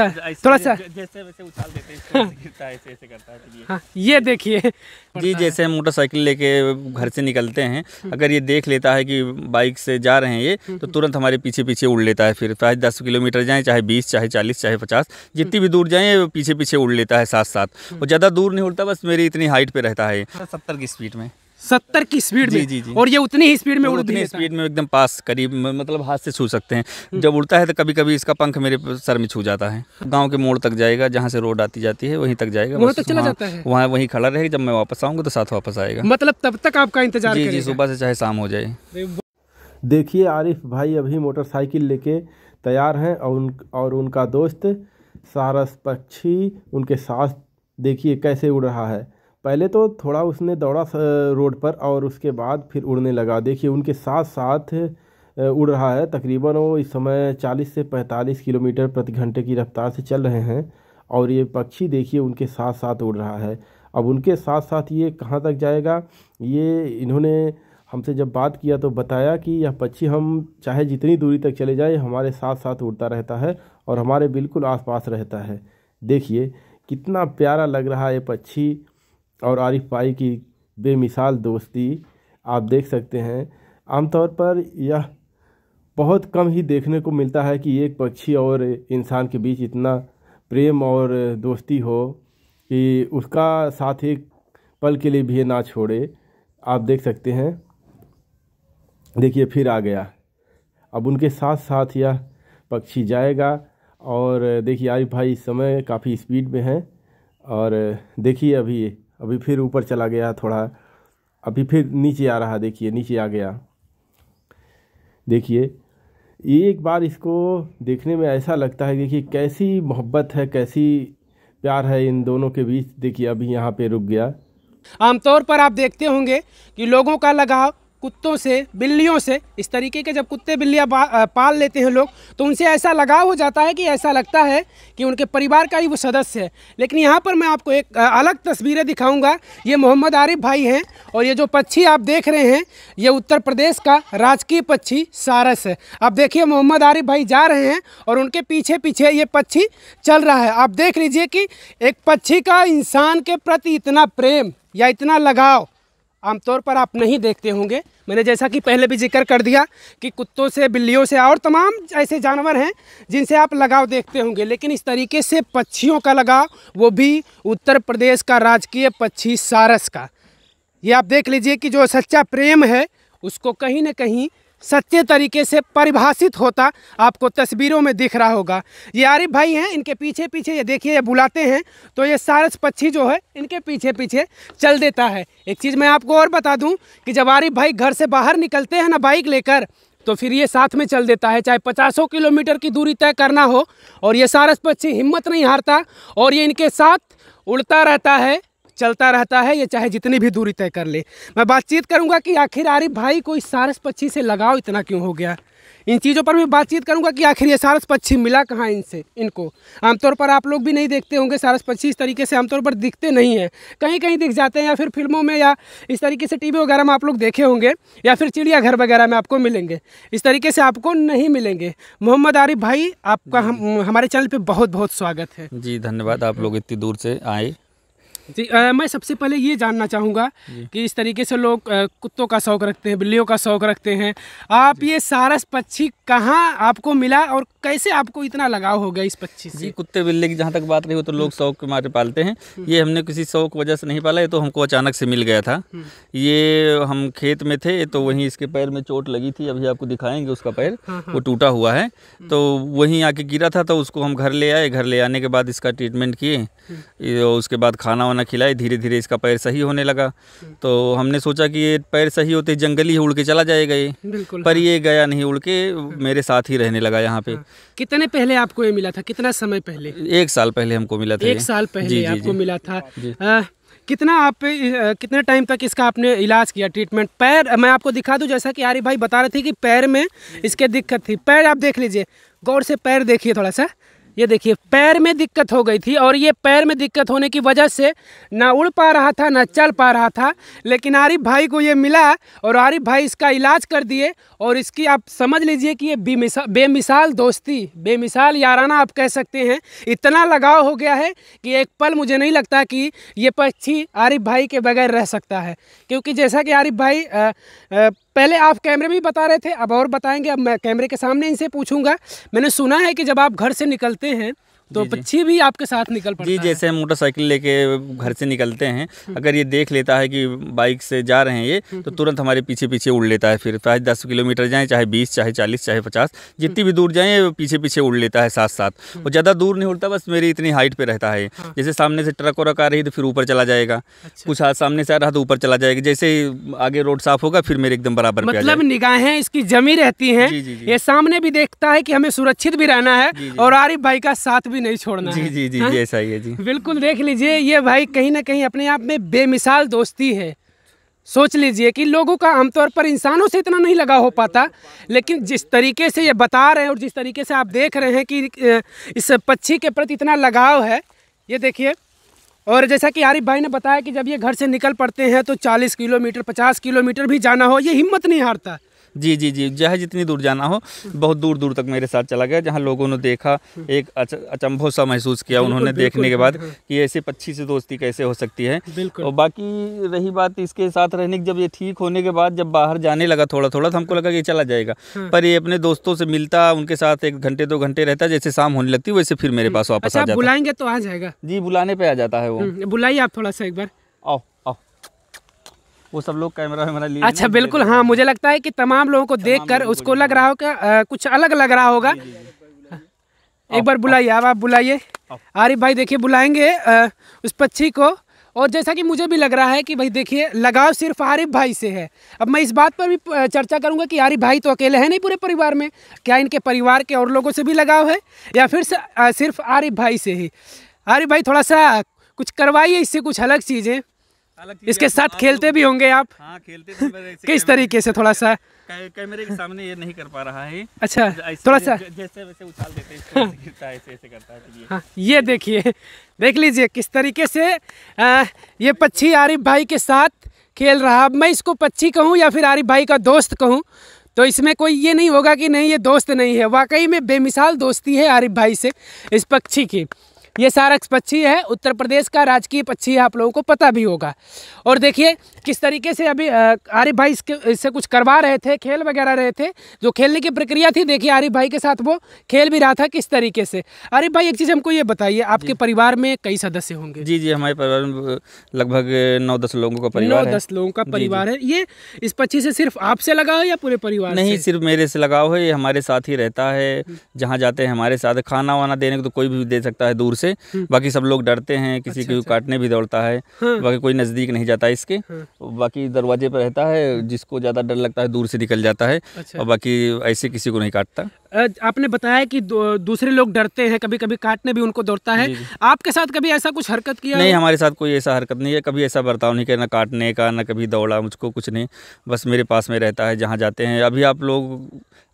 हाँ, थोड़ा सा जैसे वैसे उछाल देते हैं ऐसे ऐसे करता है हाँ, ये देखिए जी जैसे हम मोटरसाइकिल लेके घर से निकलते हैं हम्म। अगर ये देख लेता है कि बाइक से जा रहे हैं ये हम्म, तो हम्म। तुरंत हमारे पीछे पीछे उड़ लेता है फिर चाहे दस किलोमीटर जाएं चाहे बीस चाहे चालीस चाहे पचास जितनी भी दूर जाएँ पीछे पीछे उड़ लेता है साथ साथ और ज़्यादा दूर नहीं उड़ता बस मेरी इतनी हाइट पर रहता है सत्तर की स्पीड में सत्तर की स्पीड में जी जी और ये उतनी ही स्पीड में उतनी स्पीड में एकदम पास करीब मतलब हाथ से छू सकते हैं हम्म। जब उड़ता है तो कभी कभी इसका पंख मेरे सर में छू जाता है गाँव के मोड़ तक जाएगा जहाँ से रोड आती जाती है वहीं तक जाएगा वहाँ तक चला जाता है वहाँ वहीं खड़ा रहेगा जब मैं वापस आऊँगा तो साथ वापस आएगा मतलब तब तक आपका इंतजार जी जी सुबह से चाहे शाम हो जाए देखिए आरिफ भाई अभी मोटरसाइकिल लेके तैयार हैं और उन और उनका दोस्त सारस पक्षी उनके साथ देखिए कैसे उड़ रहा है पहले तो थोड़ा उसने दौड़ा रोड पर और उसके बाद फिर उड़ने लगा देखिए उनके साथ साथ उड़ रहा है तकरीबन वो इस समय 40 से 45 किलोमीटर प्रति घंटे की रफ्तार से चल रहे हैं और ये पक्षी देखिए उनके साथ साथ उड़ रहा है अब उनके साथ साथ ये कहाँ तक जाएगा ये इन्होंने हमसे जब बात किया तो बताया कि यह पक्षी हम चाहे जितनी दूरी तक चले जाए हमारे साथ साथ उड़ता रहता है और हमारे बिल्कुल आसपास रहता है देखिए कितना प्यारा लग रहा है ये पक्षी और आरिफ भाई की बेमिसाल दोस्ती आप देख सकते हैं आमतौर पर यह बहुत कम ही देखने को मिलता है कि एक पक्षी और इंसान के बीच इतना प्रेम और दोस्ती हो कि उसका साथ एक पल के लिए भी ना छोड़े आप देख सकते हैं देखिए फिर आ गया अब उनके साथ साथ यह पक्षी जाएगा और देखिए आरिफ भाई इस समय काफ़ी स्पीड में हैं और देखिए अभी अभी फिर ऊपर चला गया थोड़ा अभी फिर नीचे आ रहा देखिए नीचे आ गया देखिए एक बार इसको देखने में ऐसा लगता है देखिए कैसी मोहब्बत है कैसी प्यार है इन दोनों के बीच देखिए अभी यहाँ पे रुक गया आमतौर पर आप देखते होंगे कि लोगों का लगाव कुत्तों से बिल्लियों से इस तरीके के जब कुत्ते बिल्लियाँ पाल लेते हैं लोग तो उनसे ऐसा लगाव हो जाता है कि ऐसा लगता है कि उनके परिवार का ही वो सदस्य है लेकिन यहाँ पर मैं आपको एक अलग तस्वीरें दिखाऊंगा ये मोहम्मद आरिफ भाई हैं और ये जो पक्षी आप देख रहे हैं ये उत्तर प्रदेश का राजकीय पक्षी सारस है आप देखिए मोहम्मद आरिफ भाई जा रहे हैं और उनके पीछे पीछे ये पक्षी चल रहा है आप देख लीजिए कि एक पक्षी का इंसान के प्रति इतना प्रेम या इतना लगाव आमतौर पर आप नहीं देखते होंगे मैंने जैसा कि पहले भी जिक्र कर दिया कि कुत्तों से बिल्लियों से और तमाम ऐसे जानवर हैं जिनसे आप लगाव देखते होंगे लेकिन इस तरीके से पक्षियों का लगाव वो भी उत्तर प्रदेश का राजकीय पक्षी सारस का ये आप देख लीजिए कि जो सच्चा प्रेम है उसको कहीं ना कहीं सच्चे तरीके से परिभाषित होता आपको तस्वीरों में दिख रहा होगा ये आरिफ भाई हैं इनके पीछे पीछे ये देखिए ये बुलाते हैं तो ये सारस पक्षी जो है इनके पीछे पीछे चल देता है एक चीज़ मैं आपको और बता दूं कि जब आरिफ भाई घर से बाहर निकलते हैं ना बाइक लेकर तो फिर ये साथ में चल देता है चाहे पचासों किलोमीटर की दूरी तय करना हो और ये सारस पक्षी हिम्मत नहीं हारता और ये इनके साथ उड़ता रहता है चलता रहता है ये चाहे जितनी भी दूरी तय कर ले मैं बातचीत करूँगा कि आखिर आरिफ भाई को इस सारस पक्षी से लगाव इतना क्यों हो गया इन चीज़ों पर भी बातचीत करूंगा कि आखिर ये सारस पक्षी मिला कहाँ इनसे इनको आमतौर पर आप लोग भी नहीं देखते होंगे सारस पक्षी इस तरीके से आमतौर पर दिखते नहीं हैं कहीं कहीं दिख जाते हैं या फिर फिल्मों में या इस तरीके से टीवी वगैरह में आप लोग देखे होंगे या फिर चिड़ियाघर वगैरह में आपको मिलेंगे इस तरीके से आपको नहीं मिलेंगे मोहम्मद आरिफ भाई आपका हम हमारे चैनल पर बहुत बहुत स्वागत है जी धन्यवाद आप लोग इतनी दूर से आए जी आ, मैं सबसे पहले ये जानना चाहूँगा कि इस तरीके से लोग कुत्तों का शौक रखते हैं बिल्लियों का शौक रखते हैं आप ये सारस पक्षी कहाँ आपको मिला और कैसे आपको इतना लगाव हो गया इस पक्षी से जी कुत्ते बिल्ली की जहाँ तक बात रही हो तो लोग शौक के मारे पालते हैं हम्म। ये हमने किसी शौक वजह से नहीं पाला ये तो हमको अचानक से मिल गया था हम्म। ये हम खेत में थे तो वहीं इसके पैर में चोट लगी थी अभी आपको दिखाएंगे उसका पैर हाँ, हाँ। वो टूटा हुआ है हम्म। तो वहीं आके गिरा था तो उसको हम घर ले आए घर ले आने के बाद इसका ट्रीटमेंट किए उसके बाद खाना वाना खाना खिलाए धीरे धीरे इसका पैर सही होने लगा तो हमने सोचा कि ये पैर सही होते जंगली ही उड़ के चला जाएगा ये पर हाँ। ये गया नहीं उड़ के मेरे साथ ही रहने लगा यहाँ पे हाँ। कितने पहले आपको ये मिला था कितना समय पहले एक साल पहले हमको मिला था एक साल पहले आपको मिला था कितना आप कितने टाइम तक इसका आपने इलाज किया ट्रीटमेंट पैर मैं आपको दिखा दूं जैसा कि आरिफ भाई बता रहे थे कि पैर में इसके दिक्कत थी पैर आप देख लीजिए गौर से पैर देखिए थोड़ा सा ये देखिए पैर में दिक्कत हो गई थी और ये पैर में दिक्कत होने की वजह से ना उड़ पा रहा था ना चल पा रहा था लेकिन आरिफ भाई को ये मिला और आरिफ भाई इसका इलाज कर दिए और इसकी आप समझ लीजिए कि ये बेमिसाल बेमिसाल दोस्ती बेमिसाल याराना आप कह सकते हैं इतना लगाव हो गया है कि एक पल मुझे नहीं लगता कि ये पक्षी आरिफ भाई के बगैर रह सकता है क्योंकि जैसा कि आरिफ भाई आ, आ, पहले आप कैमरे भी बता रहे थे अब और बताएंगे अब मैं कैमरे के सामने इनसे पूछूंगा मैंने सुना है कि जब आप घर से निकलते हैं तो पक्षी भी आपके साथ निकल पड़ता जी जैसे हम मोटरसाइकिल लेके घर से निकलते हैं हम्म। अगर ये देख लेता है कि बाइक से जा रहे हैं ये हम्म, तो हम्म। तुरंत हमारे पीछे पीछे उड़ लेता है फिर चाहे दस किलोमीटर जाए चाहे बीस चाहे चालीस चाहे पचास जितनी भी दूर जाए पीछे पीछे उड़ लेता है साथ साथ और ज़्यादा दूर नहीं उड़ता बस मेरी इतनी हाइट पर रहता है हाँ। जैसे सामने से ट्रक वरक आ रही तो फिर ऊपर चला जाएगा अच्छा। कुछ हाथ सामने से आ रहा तो ऊपर चला जाएगा जैसे ही आगे रोड साफ होगा फिर मेरे एकदम बराबर मतलब निगाहें इसकी जमी रहती हैं ये सामने भी देखता है कि हमें सुरक्षित भी रहना है और आरिफ भाई का साथ भी नहीं छोड़ना जी जी जी हाँ? जी ऐसा ही है जी बिल्कुल देख लीजिए ये भाई कहीं ना कहीं अपने आप में बेमिसाल दोस्ती है सोच लीजिए कि लोगों का आमतौर पर इंसानों से इतना नहीं लगा हो पाता लेकिन जिस तरीके से ये बता रहे हैं और जिस तरीके से आप देख रहे हैं कि इस पक्षी के प्रति इतना लगाव है ये देखिए और जैसा कि आरिफ भाई ने बताया कि जब ये घर से निकल पड़ते हैं तो 40 किलोमीटर 50 किलोमीटर भी जाना हो ये हिम्मत नहीं हारता जी जी जी चाहे जितनी दूर जाना हो बहुत दूर दूर तक मेरे साथ चला गया जहाँ लोगों ने देखा एक अच, अचंभो सा महसूस किया उन्होंने देखने के बाद कि ऐसे पक्षी से दोस्ती कैसे हो सकती है और बाकी रही बात इसके साथ रहने की जब ये ठीक होने के बाद जब बाहर जाने लगा थोड़ा थोड़ा तो हमको लगा कि चला जाएगा हाँ। पर ये अपने दोस्तों से मिलता उनके साथ एक घंटे दो घंटे रहता जैसे शाम होने लगती वैसे फिर मेरे हम्म। पास वापस अच्छा, आ जाता बुलाएंगे तो आ जाएगा जी बुलाने पर आ जाता है वो हम्म, बुलाइए आप थोड़ा सा एक बार आओ वो सब लोग कैमरा वैमरा लिए अच्छा बिल्कुल हाँ मुझे लगता है कि तमाम लोगों को देख कर उसको लग रहा क्या कुछ अलग लग रहा होगा हाँ, हाँ, हाँ। एक बार बुलाइए अब आप बुलाइए आरिफ भाई देखिए बुलाएंगे उस पक्षी को और जैसा कि मुझे भी लग रहा है कि भाई देखिए लगाव सिर्फ आरिफ भाई से है अब मैं इस बात पर भी चर्चा करूंगा कि आरिफ भाई तो अकेले हैं नहीं पूरे परिवार में क्या इनके परिवार के और लोगों से भी लगाव है या फिर सिर्फ आरिफ भाई से ही आरिफ भाई थोड़ा सा कुछ करवाइए इससे कुछ अलग चीज़ें इसके साथ हाँ, खेलते तो भी होंगे आप हाँ खेलते किस तरीके से थोड़ा सा कैमरे के सामने ये नहीं कर पा रहा है अच्छा थोड़ा सा जैसे वैसे उछाल देते हैं हाँ, ऐसे ऐसे करता है तो हाँ, ये देखिए देख लीजिए किस तरीके से आ, ये पक्षी आरिफ भाई के साथ खेल रहा अब मैं इसको पक्षी कहूँ या फिर आरिफ भाई का दोस्त कहूँ तो इसमें कोई ये नहीं होगा कि नहीं ये दोस्त नहीं है वाकई में बेमिसाल दोस्ती है आरिफ भाई से इस पक्षी की ये सारक्स पक्षी है उत्तर प्रदेश का राजकीय पक्षी है आप लोगों को पता भी होगा और देखिए किस तरीके से अभी आरिफ भाई इसके इससे कुछ करवा रहे थे खेल वगैरह रहे थे जो खेलने की प्रक्रिया थी देखिए आरिफ भाई के साथ वो खेल भी रहा था किस तरीके से आरिफ भाई एक चीज़ हमको ये बताइए आपके परिवार में कई सदस्य होंगे जी जी हमारे परिवार में लगभग नौ दस लोगों का परिवार नौ दस लोगों का परिवार है ये इस पक्षी से सिर्फ आपसे लगाव है या पूरे परिवार नहीं सिर्फ मेरे से लगाव है ये हमारे साथ ही रहता है हम्म। जहाँ जाते हैं हमारे साथ खाना वाना देने को तो कोई भी दे सकता है दूर से हम्म। बाकी सब लोग डरते हैं किसी अच्छा, को अच्छा। काटने भी दौड़ता है हाँ। बाकी कोई नज़दीक नहीं जाता इसके हाँ। बाकी दरवाजे पर रहता है हम्म। जिसको ज़्यादा डर लगता है दूर से निकल जाता है अच्छा। और बाकी ऐसे किसी को नहीं काटता आपने बताया कि दूसरे लोग डरते हैं कभी कभी काटने भी उनको दौड़ता है आपके साथ कभी ऐसा कुछ हरकत किया नहीं हमारे साथ कोई ऐसा हरकत नहीं है कभी ऐसा बर्ताव नहीं किया ना काटने का ना कभी दौड़ा मुझको कुछ नहीं बस मेरे पास में रहता है जहाँ जाते हैं अभी आप लोग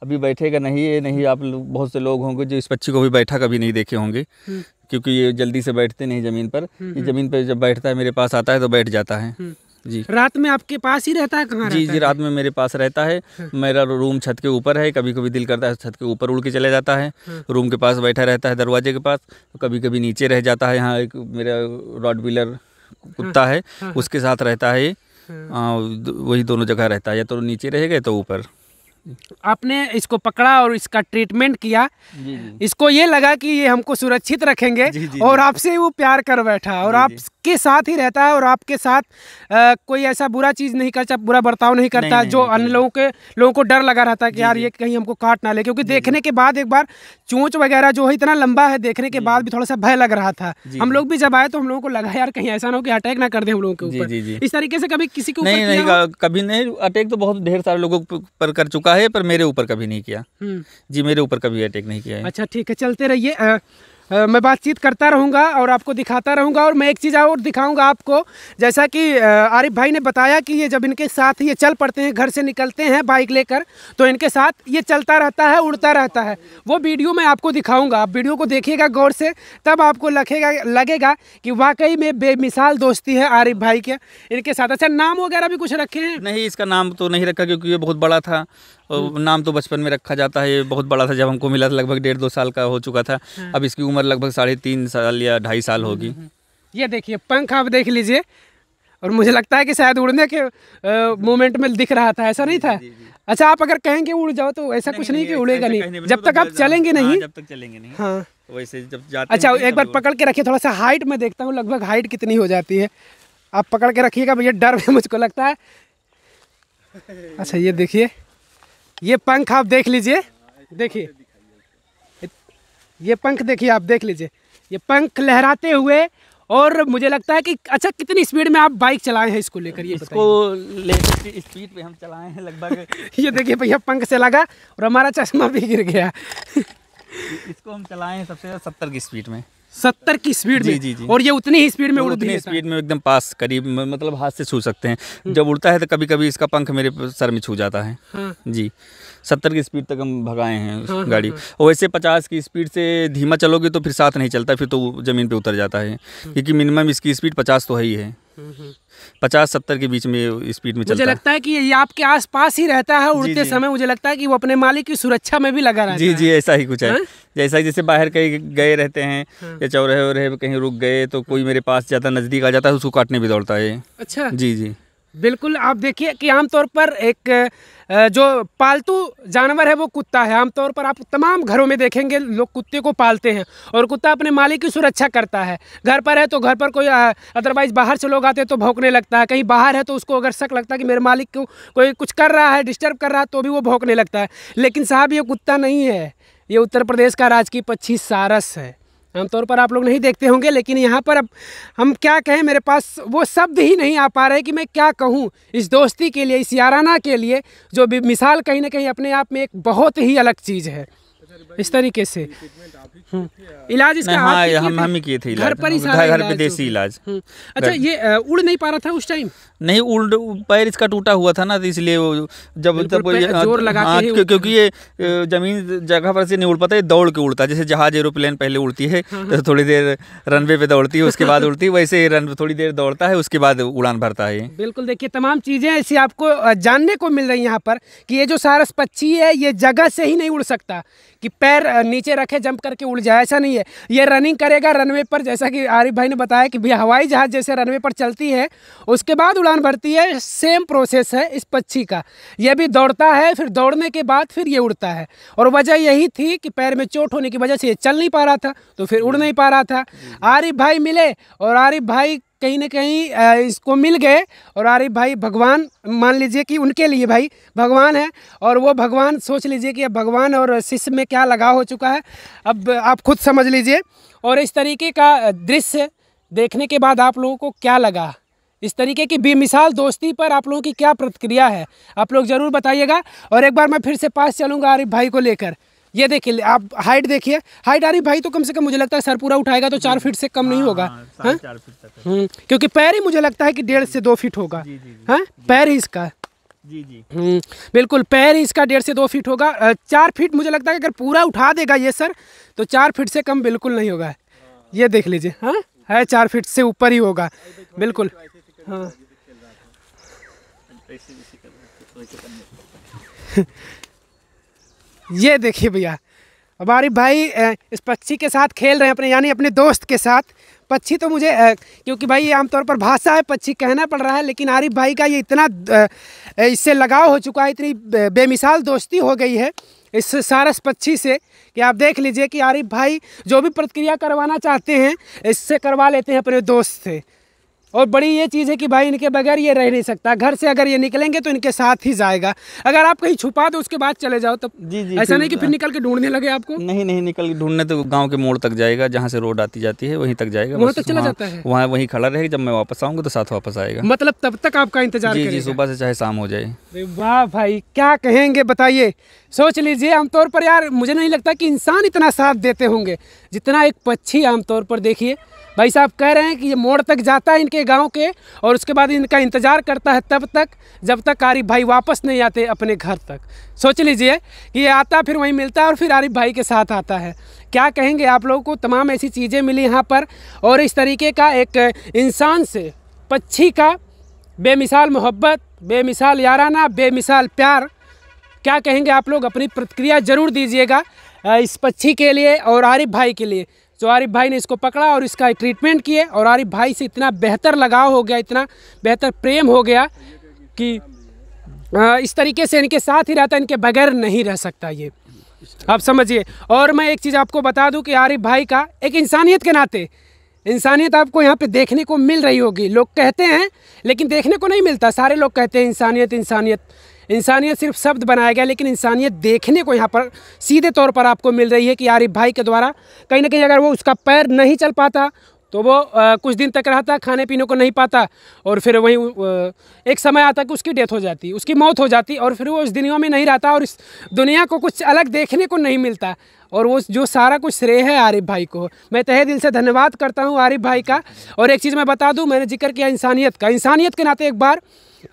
अभी बैठेगा नहीं ये नहीं आप बहुत से लोग होंगे जो इस पक्षी को भी बैठा कभी नहीं देखे होंगे हम्म। क्योंकि ये जल्दी से बैठते नहीं ज़मीन पर हम्म, ये ज़मीन पर जब बैठता है मेरे पास आता है तो बैठ जाता है जी रात में आपके पास ही रहता है कहाँ जी जी रात में मेरे पास रहता है हाँ। मेरा रूम छत के ऊपर है कभी कभी दिल करता है छत के ऊपर उड़ के चले जाता है हाँ। रूम के पास बैठा रहता है दरवाजे के पास कभी कभी नीचे रह जाता है यहाँ एक मेरा रॉड व्हीलर कुत्ता हाँ। है हाँ, हाँ। उसके साथ रहता है वही दोनों जगह रहता है या तो नीचे रह गए तो ऊपर आपने इसको पकड़ा और इसका ट्रीटमेंट किया जी जी। इसको ये लगा कि ये हमको सुरक्षित रखेंगे जी जी और आपसे वो प्यार कर बैठा और आप आपके साथ ही रहता है और आपके साथ आ, कोई ऐसा बुरा चीज़ नहीं करता बुरा बर्ताव नहीं करता नहीं, जो अन्य लोगों के लोगों को डर लगा रहता है कि यार ये कहीं हमको काट ना ले क्योंकि देखने के बाद एक बार चोंच वगैरह जो है इतना लंबा है देखने के बाद भी थोड़ा सा भय लग रहा था हम लोग भी जब आए तो हम लोगों को लगा यार कहीं ऐसा ना हो कि अटैक ना कर दे हम लोगों के ऊपर इस तरीके से कभी किसी को नहीं नहीं कभी नहीं अटैक तो बहुत ढेर सारे लोगों पर कर चुका है पर मेरे ऊपर कभी नहीं किया हम्म। जी मेरे ऊपर कभी अटैक नहीं किया अच्छा ठीक है चलते रहिए मैं बातचीत करता रहूँगा और आपको दिखाता रहूँगा और मैं एक चीज़ और दिखाऊँगा आपको जैसा कि आरिफ भाई ने बताया कि ये जब इनके साथ ये चल पड़ते हैं घर से निकलते हैं बाइक लेकर तो इनके साथ ये चलता रहता है उड़ता रहता है वो वीडियो मैं आपको दिखाऊँगा आप वीडियो को देखिएगा गौर से तब आपको लगेगा लगेगा कि वाकई में बेमिसाल दोस्ती है आरिफ भाई के इनके साथ अच्छा नाम वगैरह भी कुछ रखे हैं नहीं इसका नाम तो नहीं रखा क्योंकि ये बहुत बड़ा था हम्म। नाम तो बचपन में रखा जाता है ये बहुत बड़ा था जब हमको मिला था लगभग डेढ़ दो साल का हो चुका था हाँ। अब इसकी उम्र उम्र लगभग साढ़े तीन साल या ढाई साल हम्म, होगी हम्म, हम्म। ये देखिए पंख आप देख लीजिए और मुझे लगता है कि शायद उड़ने के मोमेंट में दिख रहा था ऐसा नहीं था अच्छा आप अगर कहेंगे उड़ जाओ तो ऐसा कुछ नहीं कि उड़ेगा नहीं जब मतलब तक आप चलेंगे हाँ, नहीं जब तक चलेंगे नहीं हाँ वैसे जब जाते अच्छा एक बार पकड़ के रखिए थोड़ा सा हाइट में देखता हूँ लगभग हाइट कितनी हो जाती है आप पकड़ के रखिएगा भैया डर भी मुझको लगता है अच्छा ये देखिए ये पंख आप देख लीजिए देखिए ये पंख देखिए आप देख लीजिए ये पंख लहराते हुए और मुझे लगता है कि अच्छा कितनी स्पीड में आप बाइक चलाए हैं इसको लेकर ये इसको लेकर स्पीड पे हम चलाए हैं लगभग ये देखिए भैया पंख से लगा और हमारा चश्मा भी गिर गया इसको हम चलाए हैं सबसे ज़्यादा सत्तर की स्पीड में सत्तर की स्पीड में जी जी और ये उतनी ही स्पीड में उड़ उतनी स्पीड में एकदम पास करीब मतलब हाथ से छू सकते हैं हम्म। जब उड़ता है तो कभी कभी इसका पंख मेरे सर में छू जाता है हाँ। जी सत्तर की स्पीड तक हम भगाए हैं हाँ, हाँ, गाड़ी हाँ, और वैसे पचास की स्पीड से धीमा चलोगे तो फिर साथ नहीं चलता फिर तो ज़मीन पर उतर जाता है हम्म। क्योंकि मिनिमम इसकी स्पीड पचास तो है ही है पचास सत्तर के बीच में स्पीड में मुझे लगता है कि ये आपके आसपास ही रहता है उड़ते जी, समय मुझे लगता है कि वो अपने मालिक की सुरक्षा में भी लगा रहता जी जी ऐसा ही कुछ है, हाँ? जैसा जैसे बाहर कहीं गए रहते हैं हाँ। या चौराहे वौराहे कहीं रुक गए तो कोई मेरे पास ज़्यादा नज़दीक आ जाता है उसको काटने भी दौड़ता है अच्छा जी जी बिल्कुल आप देखिए कि आमतौर पर एक जो पालतू जानवर है वो कुत्ता है आमतौर पर आप तमाम घरों में देखेंगे लोग कुत्ते को पालते हैं और कुत्ता अपने मालिक की सुरक्षा करता है घर पर है तो घर पर कोई अदरवाइज़ बाहर से लोग आते हैं तो भौंकने लगता है कहीं बाहर है तो उसको अगर शक लगता है कि मेरे मालिक को कोई कुछ कर रहा है डिस्टर्ब कर रहा है तो भी वो भौंकने लगता है लेकिन साहब ये कुत्ता नहीं है ये उत्तर प्रदेश का राजकीय पक्षी सारस है आमतौर पर आप लोग नहीं देखते होंगे लेकिन यहाँ पर अब हम क्या कहें मेरे पास वो शब्द ही नहीं आ पा रहे कि मैं क्या कहूँ इस दोस्ती के लिए इस याराना के लिए जो मिसाल कहीं ना कहीं अपने आप में एक बहुत ही अलग चीज़ है इस तरीके से हम्म। इलाज इसका हाँ, हम हम ही किए थे घर पर ही घर पे देसी इलाज हम्म। अच्छा ये उड़ नहीं पा रहा था उस टाइम नहीं उड़ पैर इसका टूटा हुआ था ना तो इसलिए जब जब हाँ, जोर लगा हाँ, क्योंकि ये जमीन जगह पर से नहीं उड़ पाता ये दौड़ के उड़ता जैसे जहाज एरोप्लेन पहले उड़ती है हाँ, तो हाँ। थोड़ी देर रनवे पे दौड़ती है उसके बाद उड़ती है वैसे रन थोड़ी देर दौड़ता है उसके बाद उड़ान भरता है बिल्कुल देखिए तमाम चीज़ें ऐसी आपको जानने को मिल रही है यहाँ पर कि ये जो सारस पक्षी है ये जगह से ही नहीं उड़ सकता कि पैर नीचे रखे जंप करके उड़ जाए ऐसा नहीं है ये रनिंग करेगा रनवे पर जैसा कि आरिफ भाई ने बताया कि भैया हवाई जहाज़ जैसे रनवे पर चलती है उसके बाद उड़ान भरती है सेम प्रोसेस है इस पक्षी का यह भी दौड़ता है फिर दौड़ने के बाद फिर ये उड़ता है और वजह यही थी कि पैर में चोट होने की वजह से ये चल नहीं पा रहा था तो फिर उड़ नहीं पा रहा था हम्म। आरिफ भाई मिले और आरिफ भाई कहीं ना कहीं इसको मिल गए और अरे भाई भगवान मान लीजिए कि उनके लिए भाई भगवान है और वो भगवान सोच लीजिए कि अब भगवान और शिष्य में क्या लगाव हो चुका है अब आप खुद समझ लीजिए और इस तरीके का दृश्य देखने के बाद आप लोगों को क्या लगा इस तरीके की बेमिसाल दोस्ती पर आप लोगों की क्या प्रतिक्रिया है आप लोग ज़रूर बताइएगा और एक बार मैं फिर से पास चलूँगा आरिफ भाई को लेकर ये देखिए आप हाइट देखिए हाइट आ रही भाई तो कम से कम मुझे लगता है सर पूरा उठाएगा तो चार फीट हम्म। से कम नहीं हाँ, होगा हाँ, हाँ? हम्म, क्योंकि पैर ही मुझे लगता है कि डेढ़ से दो फीट होगा हाँ पैर ही इसका जी जी हम्म, बिल्कुल पैर इसका डेढ़ से दो फीट होगा चार फीट मुझे लगता है अगर पूरा उठा देगा ये सर तो चार फीट से कम बिल्कुल नहीं होगा ये देख लीजिए हाँ है चार फीट से ऊपर ही होगा बिल्कुल हाँ ये देखिए भैया हमारी भाई इस पक्षी के साथ खेल रहे हैं अपने यानी अपने दोस्त के साथ पक्षी तो मुझे क्योंकि भाई ये आमतौर पर भाषा है पक्षी कहना पड़ रहा है लेकिन आरिफ भाई का ये इतना इससे लगाव हो चुका है इतनी बेमिसाल दोस्ती हो गई है इस सारस पक्षी से कि आप देख लीजिए कि आरिफ भाई जो भी प्रतिक्रिया करवाना चाहते हैं इससे करवा लेते हैं अपने दोस्त से और बड़ी ये चीज़ है कि भाई इनके बगैर ये रह नहीं सकता घर से अगर ये निकलेंगे तो इनके साथ ही जाएगा अगर आप कहीं छुपा दो उसके बाद चले जाओ तब जी जी ऐसा नहीं कि फिर निकल के ढूंढने लगे आपको नहीं नहीं निकल के ढूंढने तो गांव के मोड़ तक जाएगा जहाँ से रोड आती जाती है वहीं तक जाएगा वहाँ तक चला जाता है वहाँ वहीं खड़ा रहेगा जब मैं वापस आऊँगा तो साथ वापस आएगा मतलब तब तक आपका इंतजार जी जी सुबह से चाहे शाम हो जाए वाह भाई क्या कहेंगे बताइए सोच लीजिए आमतौर पर यार मुझे नहीं लगता कि इंसान इतना साथ देते होंगे जितना एक पक्षी आमतौर पर देखिए भाई साहब कह रहे हैं कि ये मोड़ तक जाता है इनके के गांव के और उसके बाद इनका इंतज़ार करता है तब तक जब तक आरिफ भाई वापस नहीं आते अपने घर तक सोच लीजिए कि ये आता फिर वहीं मिलता है और फिर आरिफ भाई के साथ आता है क्या कहेंगे आप लोगों को तमाम ऐसी चीज़ें मिली यहाँ पर और इस तरीके का एक इंसान से पक्षी का बेमिसाल मोहब्बत बेमिसाल याराना बेमिसाल प्यार क्या कहेंगे आप लोग अपनी प्रतिक्रिया ज़रूर दीजिएगा इस पक्षी के लिए और आरिफ भाई के लिए जो आरिफ भाई ने इसको पकड़ा और इसका ट्रीटमेंट किए और आरिफ भाई से इतना बेहतर लगाव हो गया इतना बेहतर प्रेम हो गया कि इस तरीके से इनके साथ ही रहता इनके बगैर नहीं रह सकता ये आप समझिए और मैं एक चीज़ आपको बता दूं कि आरिफ भाई का एक इंसानियत के नाते इंसानियत आपको यहाँ पे देखने को मिल रही होगी लोग कहते हैं लेकिन देखने को नहीं मिलता सारे लोग कहते हैं इंसानियत इंसानियत इंसानियत सिर्फ शब्द बनाया गया लेकिन इंसानियत देखने को यहाँ पर सीधे तौर पर आपको मिल रही है कि आरिफ भाई के द्वारा कहीं ना कहीं अगर वो उसका पैर नहीं चल पाता तो वो आ, कुछ दिन तक रहता खाने पीने को नहीं पाता और फिर वहीं एक समय आता कि उसकी डेथ हो जाती उसकी मौत हो जाती और फिर वो उस दुनिया में नहीं रहता और इस दुनिया को कुछ अलग देखने को नहीं मिलता और वो जो सारा कुछ श्रेय है आरिफ भाई को मैं तहे दिल से धन्यवाद करता हूँ आरिफ भाई का और एक चीज़ मैं बता दूँ मैंने जिक्र किया इंसानियत का इंसानियत के नाते एक बार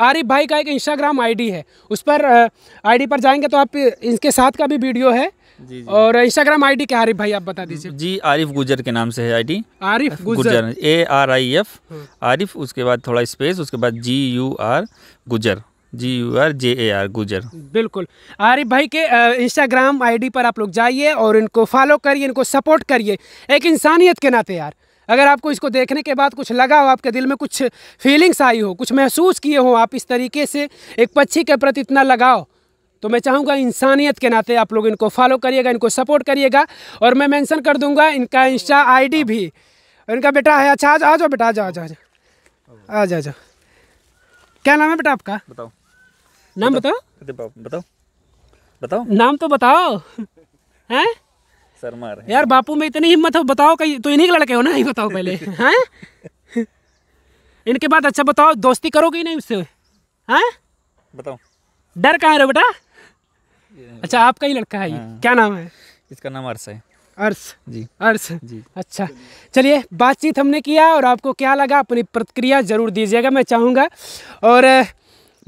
आरिफ भाई का एक इंस्टाग्राम आईडी है उस पर आईडी पर जाएंगे तो आप इनके साथ का भी वीडियो है जी जी। और इंस्टाग्राम आईडी क्या आरिफ भाई आप बता दीजिए जी आरिफ गुजर के नाम से है ID Arif Gujjar A R I F Arif उसके बाद थोड़ा स्पेस उसके बाद जी U R Gujjar G U R J A R Gujjar बिल्कुल आरिफ भाई के इंस्टाग्राम आईडी पर आप लोग जाइए और इनको फॉलो करिए इनको सपोर्ट करिए एक इंसानियत के नाते यार अगर आपको इसको देखने के बाद कुछ लगा हो आपके दिल में कुछ फीलिंग्स आई हो कुछ महसूस किए हो आप इस तरीके से एक पक्षी के प्रति इतना लगाओ तो मैं चाहूँगा इंसानियत के नाते आप लोग इनको फॉलो करिएगा इनको सपोर्ट करिएगा और मैं मैंशन कर दूंगा इनका इंस्टा आई भी इनका बेटा है अच्छा आ जाओ आ जाओ बेटा आ जाओ आ जाओ आ जाओ आ जाओ क्या नाम है बेटा आपका बताओ नाम बताओ बताओ बताओ नाम तो बताओ हैं शर्मा यार बापू में इतनी हिम्मत हो बताओ कहीं तो इन्हीं के लड़के हो ना ही बताओ पहले हैं इनके बाद अच्छा बताओ दोस्ती करोगे नहीं उससे हैं बताओ डर कहाँ रहे बेटा अच्छा आपका ही लड़का है ये हाँ। क्या नाम है इसका नाम अर्स है अर्स जी अर्स जी अच्छा चलिए बातचीत हमने किया और आपको क्या लगा अपनी प्रतिक्रिया ज़रूर दीजिएगा मैं चाहूँगा और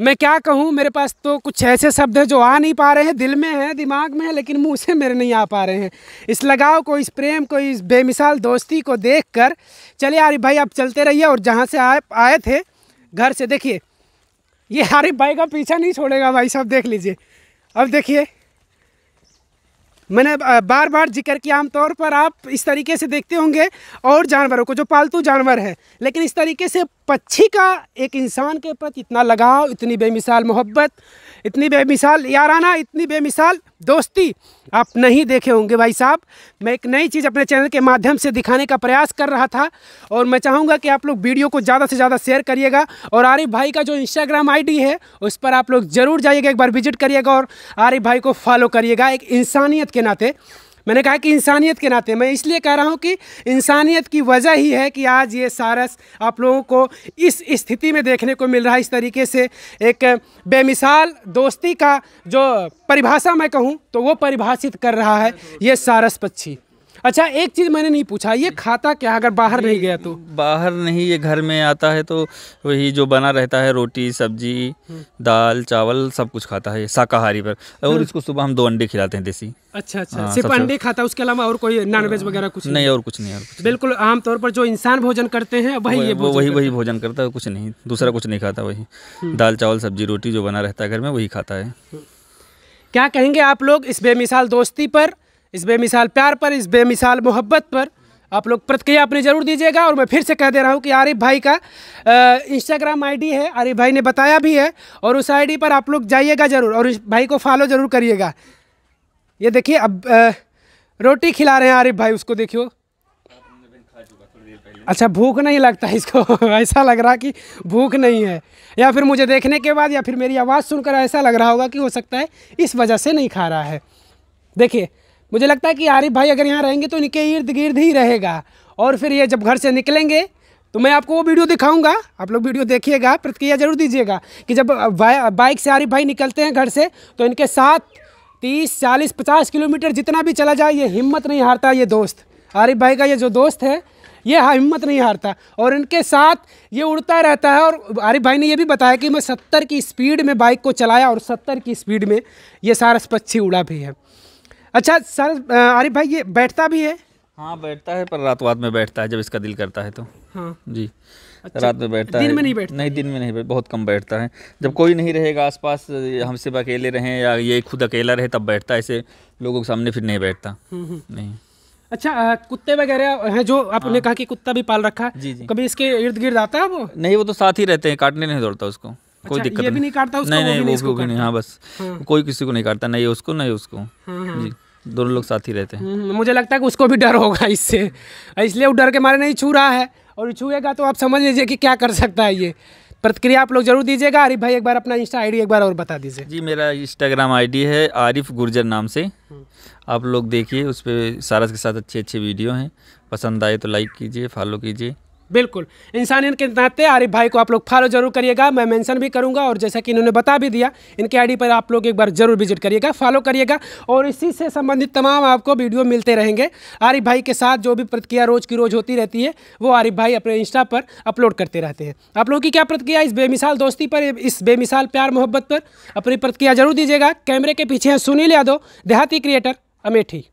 मैं क्या कहूँ मेरे पास तो कुछ ऐसे शब्द हैं जो आ नहीं पा रहे हैं दिल में है दिमाग में है लेकिन मुँह से मेरे नहीं आ पा रहे हैं इस लगाव को इस प्रेम को इस बेमिसाल दोस्ती को देख कर चलिए आरिफ भाई आप चलते रहिए और जहाँ से आए आए थे घर से देखिए ये आरिफ भाई का पीछा नहीं छोड़ेगा भाई साहब देख लीजिए अब देखिए मैंने बार बार जिक्र किया आमतौर पर आप इस तरीके से देखते होंगे और जानवरों को जो पालतू जानवर है लेकिन इस तरीके से पक्षी का एक इंसान के प्रति इतना लगाव इतनी बेमिसाल मोहब्बत इतनी बेमिसाल याराना इतनी बेमिसाल दोस्ती आप नहीं देखे होंगे भाई साहब मैं एक नई चीज़ अपने चैनल के माध्यम से दिखाने का प्रयास कर रहा था और मैं चाहूँगा कि आप लोग वीडियो को ज़्यादा से ज़्यादा शेयर करिएगा और आरिफ भाई का जो इंस्टाग्राम आईडी है उस पर आप लोग ज़रूर जाइएगा एक बार विजिट करिएगा और आरिफ भाई को फॉलो करिएगा एक इंसानियत के नाते मैंने कहा कि इंसानियत के नाते मैं इसलिए कह रहा हूँ कि इंसानियत की वजह ही है कि आज ये सारस आप लोगों को इस स्थिति में देखने को मिल रहा है इस तरीके से एक बेमिसाल दोस्ती का जो परिभाषा मैं कहूँ तो वो परिभाषित कर रहा है ये सारस पक्षी अच्छा एक चीज़ मैंने नहीं पूछा ये खाता क्या अगर बाहर नहीं गया तो बाहर नहीं ये घर में आता है तो वही जो बना रहता है रोटी सब्जी हम्म। दाल चावल सब कुछ खाता है शाकाहारी पर और हम्म। इसको सुबह हम दो अंडे खिलाते हैं देसी अच्छा अच्छा आ, हाँ, सिर्फ अंडे खाता है उसके अलावा और कोई नॉनवेज वगैरह कुछ नहीं और कुछ नहीं और कुछ बिल्कुल आमतौर पर जो इंसान भोजन करते हैं वही ये वही वही भोजन करता है कुछ नहीं दूसरा कुछ नहीं खाता वही हम्म। दाल चावल सब्जी रोटी जो बना रहता है घर में वही खाता है क्या कहेंगे आप लोग इस बेमिसाल दोस्ती पर इस बेमिसाल प्यार पर इस बेमिसाल मोहब्बत पर आप लोग प्रतिक्रिया अपनी ज़रूर दीजिएगा और मैं फिर से कह दे रहा हूँ कि आरिफ भाई का इंस्टाग्राम आईडी है आरिफ भाई ने बताया भी है और उस आईडी पर आप लोग जाइएगा ज़रूर और इस भाई को फॉलो ज़रूर करिएगा ये देखिए अब आ, रोटी खिला रहे हैं आरिफ भाई उसको देखियो अच्छा भूख नहीं लगता इसको ऐसा लग रहा कि भूख नहीं है या फिर मुझे देखने के बाद या फिर मेरी आवाज़ सुनकर ऐसा लग रहा होगा कि हो सकता है इस वजह से नहीं खा रहा है देखिए मुझे लगता है कि आरिफ भाई अगर यहाँ रहेंगे तो इनके इर्द गिर्द ही रहेगा और फिर ये जब घर से निकलेंगे तो मैं आपको वो वीडियो दिखाऊंगा आप लोग वीडियो देखिएगा प्रतिक्रिया जरूर दीजिएगा कि जब बाइक से आरिफ भाई निकलते हैं घर से तो इनके साथ तीस चालीस पचास किलोमीटर जितना भी चला जाए ये हिम्मत नहीं हारता ये दोस्त आरिफ भाई का ये जो दोस्त है ये हिम्मत नहीं हारता और इनके साथ ये उड़ता रहता है और आरिफ भाई ने ये भी बताया कि मैं सत्तर की स्पीड में बाइक को चलाया और सत्तर की स्पीड में ये सारस पक्षी उड़ा भी है अच्छा सर आरिफ भाई ये बैठता भी है हाँ बैठता है पर रात वात में बैठता है जब इसका दिल करता है तो हाँ जी अच्छा, रात में बैठता दिन है में नहीं बैठता नहीं दिन में नहीं बहुत कम बैठता है जब कोई नहीं रहेगा आसपास हम सिर्फ अकेले रहें या ये खुद अकेला रहे तब बैठता है ऐसे लोगों के सामने फिर नहीं बैठता हम्म, हम्म। नहीं अच्छा कुत्ते वगैरह हैं जो आपने हाँ। कहा कि कुत्ता भी पाल रखा है जी जी कभी इसके इर्द गिर्द आता है वो नहीं वो तो साथ ही रहते हैं काटने नहीं दौड़ता उसको अच्छा, कोई दिक्कत नहीं नहीं काटता उसको नहीं नहीं वो भी नहीं हाँ बस हाँ। कोई किसी को नहीं काटता नहीं उसको नहीं उसको हाँ, हाँ। जी दोनों लोग साथ ही रहते हैं हम्म, मुझे लगता है कि उसको भी डर होगा इससे इसलिए वो डर के मारे नहीं छू रहा है और छूएगा तो आप समझ लीजिए कि क्या कर सकता है ये प्रतिक्रिया आप लोग जरूर दीजिएगा आरिफ भाई एक बार अपना इंस्टा आईडी एक बार और बता दीजिए जी मेरा इंस्टाग्राम आईडी है आरिफ गुर्जर नाम से हम्म। आप लोग देखिए उस पर सारस के साथ अच्छे अच्छे वीडियो हैं पसंद आए तो लाइक कीजिए फॉलो कीजिए बिल्कुल इंसान के नाते आरिफ भाई को आप लोग फॉलो जरूर करिएगा मैं मेंशन भी करूंगा और जैसा कि इन्होंने बता भी दिया इनके आईडी पर आप लोग एक बार जरूर विजिट करिएगा फॉलो करिएगा और इसी से संबंधित तमाम आपको वीडियो मिलते रहेंगे आरिफ भाई के साथ जो भी प्रतिक्रिया रोज़ की रोज़ होती रहती है वो आरिफ भाई अपने इंस्टा पर अपलोड करते रहते हैं आप लोगों की क्या प्रतिक्रिया इस बेमिसाल दोस्ती पर इस बेमिसाल प्यार मोहब्बत पर अपनी प्रतिक्रिया जरूर दीजिएगा कैमरे के पीछे हैं सुनील यादव देहाती क्रिएटर अमेठी